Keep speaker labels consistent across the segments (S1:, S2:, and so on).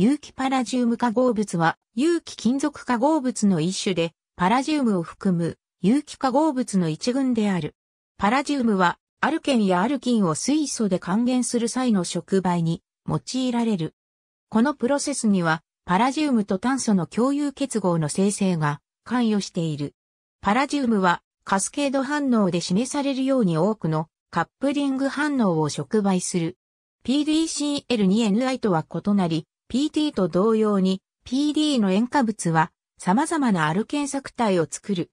S1: 有機パラジウム化合物は、有機金属化合物の一種で、パラジウムを含む有機化合物の一群である。パラジウムは、アルケンやアルキンを水素で還元する際の触媒に用いられる。このプロセスには、パラジウムと炭素の共有結合の生成が関与している。パラジウムは、カスケード反応で示されるように多くのカップリング反応を触媒する。PDCL2NI とは異なり、PT と同様に PD の塩化物は様々なアルケン作体を作る。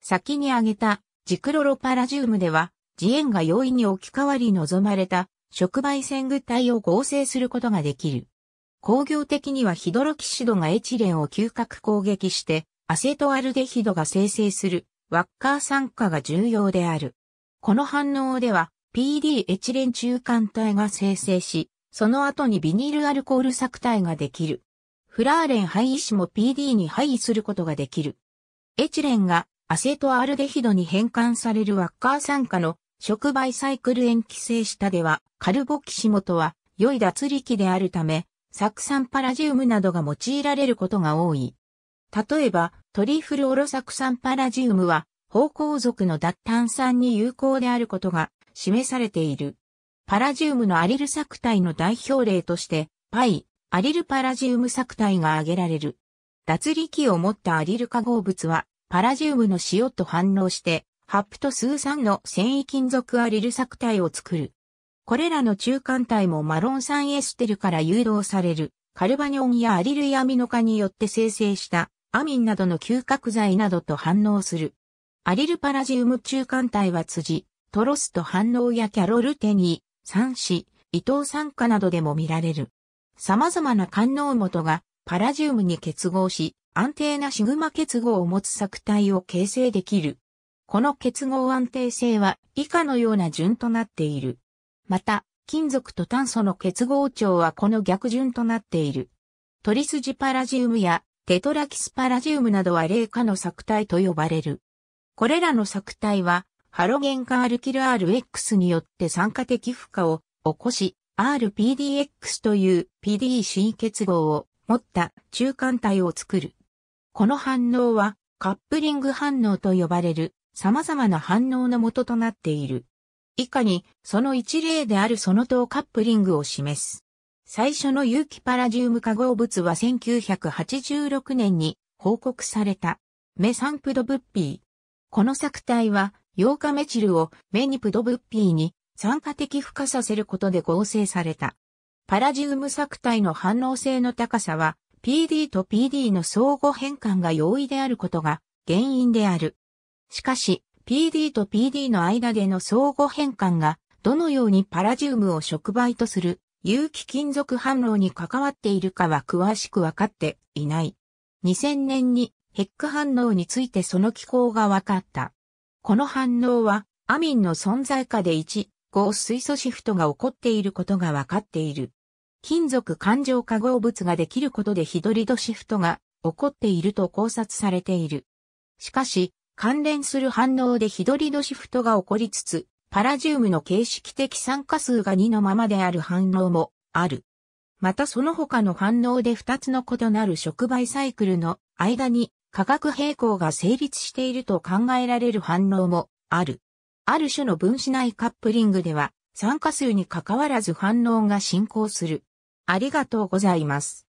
S1: 先に挙げたジクロロパラジウムでは、次塩が容易に置き換わり望まれた触媒線具体を合成することができる。工業的にはヒドロキシドがエチレンを嗅覚攻撃して、アセトアルデヒドが生成するワッカー酸化が重要である。この反応では PD エチレン中間体が生成し、その後にビニールアルコール作体ができる。フラーレン配位も PD に配位することができる。エチレンがアセトアルデヒドに変換されるワッカー酸化の触媒サイクル塩基性下ではカルボキシモとは良い脱力であるため、酢酸パラジウムなどが用いられることが多い。例えば、トリフルオロ酢酸パラジウムは、芳香属の脱炭酸に有効であることが示されている。パラジウムのアリル作体の代表例として、パイ、アリルパラジウム作体が挙げられる。脱力を持ったアリル化合物は、パラジウムの塩と反応して、ハプトスー酸の繊維金属アリル作体を作る。これらの中間体もマロン酸エステルから誘導される、カルバニオンやアリルイアミノ化によって生成したアミンなどの嗅覚剤などと反応する。アリルパラジウム中間体は辻、トロスと反応やキャロルテニー、三子、伊藤酸化などでも見られる。様々な官能元がパラジウムに結合し、安定なシグマ結合を持つ作体を形成できる。この結合安定性は以下のような順となっている。また、金属と炭素の結合長はこの逆順となっている。トリスジパラジウムやテトラキスパラジウムなどは霊化の作体と呼ばれる。これらの作体はハロゲン化アルキル RX によって酸化的負荷を起こし、RPDX という PDC 結合を持った中間体を作る。この反応はカップリング反応と呼ばれる様々な反応の元となっている。以下にその一例であるその等カップリングを示す。最初の有機パラジウム化合物は1986年に報告されたメサンプドブッピー。この作体はヨカメチルをメニプドブッピーに酸化的負荷させることで合成された。パラジウム作体の反応性の高さは PD と PD の相互変換が容易であることが原因である。しかし PD と PD の間での相互変換がどのようにパラジウムを触媒とする有機金属反応に関わっているかは詳しくわかっていない。2000年にヘック反応についてその機構がわかった。この反応は、アミンの存在下で1、合水素シフトが起こっていることが分かっている。金属環状化合物ができることでヒドリドシフトが起こっていると考察されている。しかし、関連する反応でヒドリドシフトが起こりつつ、パラジウムの形式的酸化数が2のままである反応もある。またその他の反応で2つの異なる触媒サイクルの間に化学平衡が成立していると考えられる反応もある。ある種の分子内カップリングでは、酸化数に関わらず反応が進行する。ありがとうございます。